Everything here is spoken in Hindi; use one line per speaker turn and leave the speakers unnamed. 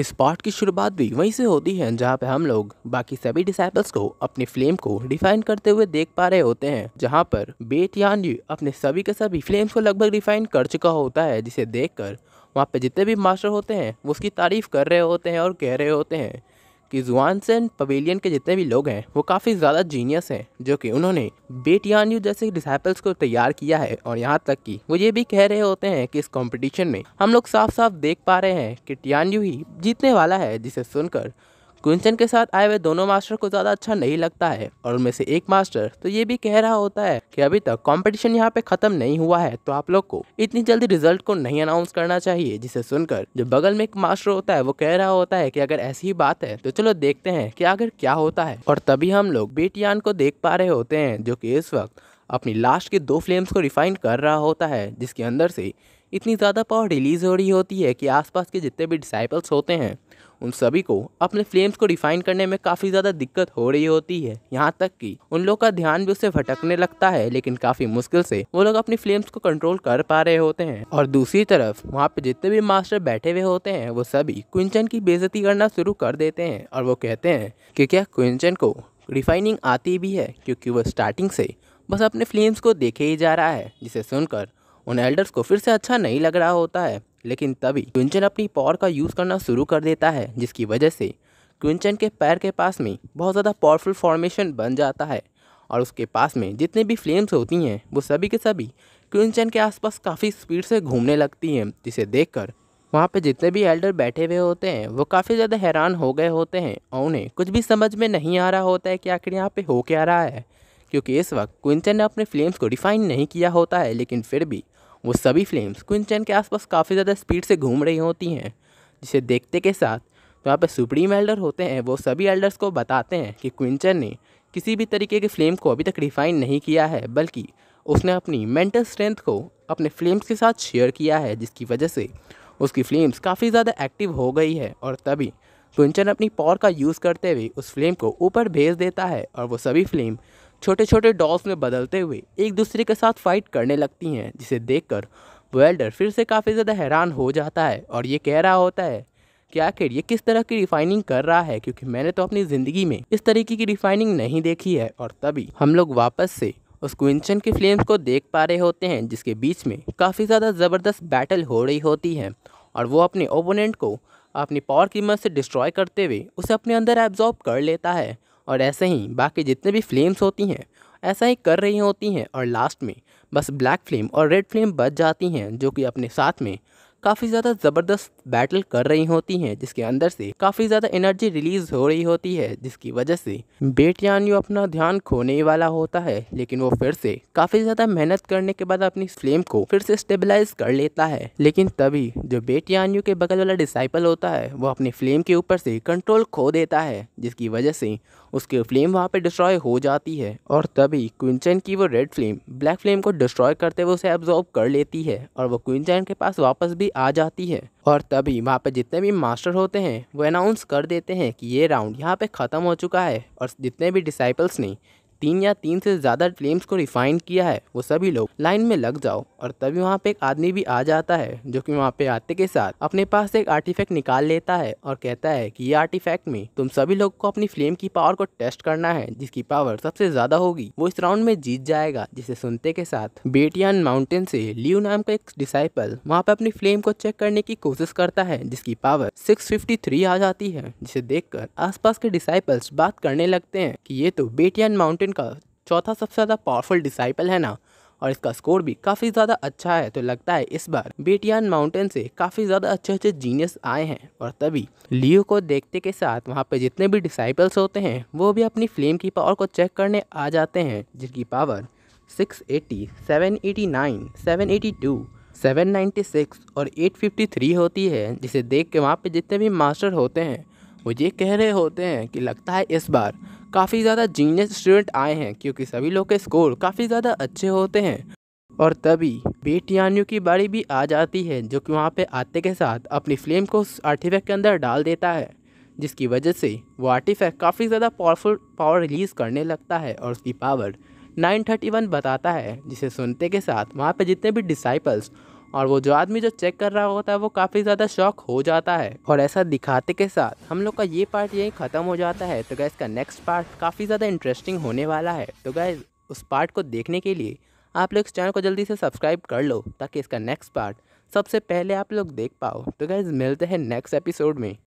इस पार्ट की शुरुआत भी वहीं से होती है जहाँ पे हम लोग बाकी सभी डिसाइपल्स को अपने फ्लेम को डिफाइन करते हुए देख पा रहे होते हैं जहाँ पर बेट यान यू अपने सभी के सभी फ्लेम्स को लगभग डिफाइन कर चुका होता है जिसे देखकर वहाँ पे जितने भी मास्टर होते हैं वो उसकी तारीफ कर रहे होते हैं और कह रहे होते हैं कि जुआनसेन पवेलियन के जितने भी लोग हैं वो काफ़ी ज़्यादा जीनियस हैं जो कि उन्होंने बेटियान यू जैसे डिसाइपल्स को तैयार किया है और यहाँ तक कि वो ये भी कह रहे होते हैं कि इस कंपटीशन में हम लोग साफ साफ देख पा रहे हैं कि यू ही जीतने वाला है जिसे सुनकर क्विंसन के साथ आए हुए दोनों मास्टर को ज़्यादा अच्छा नहीं लगता है और उनमें से एक मास्टर तो ये भी कह रहा होता है कि अभी तक कंपटीशन यहाँ पे खत्म नहीं हुआ है तो आप लोग को इतनी जल्दी रिजल्ट को नहीं अनाउंस करना चाहिए जिसे सुनकर जो बगल में एक मास्टर होता है वो कह रहा होता है की अगर ऐसी ही बात है तो चलो देखते हैं कि आखिर क्या होता है और तभी हम लोग बेटियान को देख पा रहे होते हैं जो की इस वक्त अपनी लास्ट के दो फ्लेम्स को रिफाइन कर रहा होता है जिसके अंदर से इतनी ज़्यादा पावर रिलीज हो रही होती है कि आसपास के जितने भी डिसाइपल्स होते हैं उन सभी को अपने फ्लेम्स को रिफाइन करने में काफ़ी ज़्यादा दिक्कत हो रही होती है यहाँ तक कि उन लोग का ध्यान भी उसे भटकने लगता है लेकिन काफ़ी मुश्किल से वो लोग अपनी फ्लेम्स को कंट्रोल कर पा रहे होते हैं और दूसरी तरफ वहाँ पे जितने भी मास्टर बैठे हुए होते हैं वो सभी क्विंचन की बेजती करना शुरू कर देते हैं और वो कहते हैं कि क्या क्विंचन को रिफाइनिंग आती भी है क्योंकि वो स्टार्टिंग से बस अपने फ्लेम्स को देखे ही जा रहा है जिसे सुनकर उन एल्डर्स को फिर से अच्छा नहीं लग रहा होता है लेकिन तभी क्विंचन अपनी पावर का यूज़ करना शुरू कर देता है जिसकी वजह से क्विंचन के पैर के पास में बहुत ज़्यादा पावरफुल फॉर्मेशन बन जाता है और उसके पास में जितने भी फ्लेम्स होती हैं वो सभी के सभी क्विंचन के आसपास काफ़ी स्पीड से घूमने लगती हैं जिसे देख कर वहाँ पर जितने भी एल्डर बैठे हुए होते हैं वो काफ़ी ज़्यादा हैरान हो गए होते हैं और उन्हें कुछ भी समझ में नहीं आ रहा होता है कि आखिर यहाँ पर हो क्या रहा है क्योंकि इस वक्त क्विंचन ने अपने फ्लेम्स को डिफाइन नहीं किया होता है लेकिन फिर भी वो सभी फ्लेम्स क्विंचन के आसपास काफ़ी ज़्यादा स्पीड से घूम रही होती हैं जिसे देखते के साथ तो यहाँ पर सुप्रीम एल्डर होते हैं वो सभी एल्डर्स को बताते हैं कि क्विंचन ने किसी भी तरीके के फ्लेम को अभी तक रिफाइन नहीं किया है बल्कि उसने अपनी मेंटल स्ट्रेंथ को अपने फ्लेम्स के साथ शेयर किया है जिसकी वजह से उसकी फ्लेम्स काफ़ी ज़्यादा एक्टिव हो गई है और तभी क्विंचन अपनी पावर का यूज़ करते हुए उस फ्लेम को ऊपर भेज देता है और वो सभी फ्लेम छोटे छोटे डॉल्स में बदलते हुए एक दूसरे के साथ फाइट करने लगती हैं जिसे देखकर वेल्डर फिर से काफ़ी ज़्यादा हैरान हो जाता है और ये कह रहा होता है कि आखिर ये किस तरह की रिफाइनिंग कर रहा है क्योंकि मैंने तो अपनी ज़िंदगी में इस तरीके की रिफाइनिंग नहीं देखी है और तभी हम लोग वापस से उस क्विंचन के फ्लेम्स को देख पा रहे होते हैं जिसके बीच में काफ़ी ज़्यादा ज़बरदस्त बैटल हो रही होती है और वो अपने ओपोनेंट को अपनी पावर की मदद से डिस्ट्रॉय करते हुए उसे अपने अंदर एब्जॉर्ब कर लेता है और ऐसे ही बाकी जितने भी फ्लेम्स होती हैं ऐसा ही कर रही होती हैं और लास्ट में बस ब्लैक फ्लेम और रेड फ्लेम बच जाती हैं जो कि अपने साथ में काफ़ी ज़्यादा ज़बरदस्त बैटल कर रही होती हैं जिसके अंदर से काफ़ी ज़्यादा एनर्जी रिलीज हो रही होती है जिसकी वजह से बेटयानियो अपना ध्यान खोने वाला होता है लेकिन वो फिर से काफ़ी ज़्यादा मेहनत करने के बाद अपनी फ्लेम को फिर से स्टेबलाइज कर लेता है लेकिन तभी जो बेटयानियो के बगल वाला डिसाइपल होता है वो अपनी फ्लेम के ऊपर से कंट्रोल खो देता है जिसकी वजह से उसके फ्लेम वहाँ पे डिस्ट्रॉय हो जाती है और तभी क्विंचन की वो रेड फ्लेम ब्लैक फ्लेम को डिस्ट्रॉय करते हुए उसे एब्जॉर्ब कर लेती है और वो क्विंचन के पास वापस भी वाली आ जाती है और तभी वहाँ पे जितने भी मास्टर होते हैं वो अनाउंस कर देते हैं कि ये राउंड यहाँ पे ख़त्म हो चुका है और जितने भी डिसाइपल्स ने तीन या तीन से ज़्यादा फ्लेम्स को रिफाइन किया है वो सभी लोग लाइन में लग जाओ और तभी वहाँ पे एक आदमी भी आ जाता है जो कि वहाँ पे आते के साथ अपने पास एक आर्टिफैक्ट निकाल लेता है और कहता है कि ये आर्टिफैक्ट में तुम सभी लोग को अपनी फ्लेम की पावर को टेस्ट करना है जिसकी पावर सबसे ज्यादा होगी वो इस राउंड में जीत जाएगा जिसे सुनते के साथ बेटियान माउंटेन से लियो नाम का एक डिसाइपल वहाँ पे अपनी फ्लेम को चेक करने की कोशिश करता है जिसकी पावर सिक्स आ जाती है जिसे देख आसपास के डिसाइपल्स बात करने लगते हैं कि ये तो बेटियान माउंटेन इंग्लैंड का चौथा सबसे ज़्यादा पावरफुल डिसाइपल है ना और इसका स्कोर भी काफ़ी ज़्यादा अच्छा है तो लगता है इस बार बेटियान माउंटेन से काफ़ी ज़्यादा अच्छे अच्छे जीनियस आए हैं और तभी लियो को देखते के साथ वहाँ पे जितने भी डिसाइपल्स होते हैं वो भी अपनी फ्लेम की पावर को चेक करने आ जाते हैं जिनकी पावर 680, 789, 782, 796 और 853 होती है जिसे देख के वहाँ पे जितने भी मास्टर होते हैं वो ये कह रहे होते हैं कि लगता है इस बार काफ़ी ज़्यादा जीनियस स्टूडेंट आए हैं क्योंकि सभी लोग के स्कोर काफ़ी ज़्यादा अच्छे होते हैं और तभी बेटियानियों की बारी भी आ जाती है जो कि वहाँ पे आते के साथ अपनी फ्लेम को उस आर्टिफैक्ट के अंदर डाल देता है जिसकी वजह से वो आर्टिफैक्ट काफ़ी ज़्यादा पावरफुल पावर रिलीज़ करने लगता है और उसकी पावर 931 बताता है जिसे सुनते के साथ वहाँ पर जितने भी डिसाइपल्स और वो जो आदमी जो चेक कर रहा होता है वो काफ़ी ज़्यादा शॉक हो जाता है और ऐसा दिखाते के साथ हम लोग का ये पार्ट यहीं ख़त्म हो जाता है तो गैस का नेक्स्ट पार्ट काफ़ी ज़्यादा इंटरेस्टिंग होने वाला है तो गैस उस पार्ट को देखने के लिए आप लोग इस चैनल को जल्दी से सब्सक्राइब कर लो ताकि इसका नेक्स्ट पार्ट सबसे पहले आप लोग देख पाओ तो गैस मिलते हैं नेक्स्ट एपिसोड में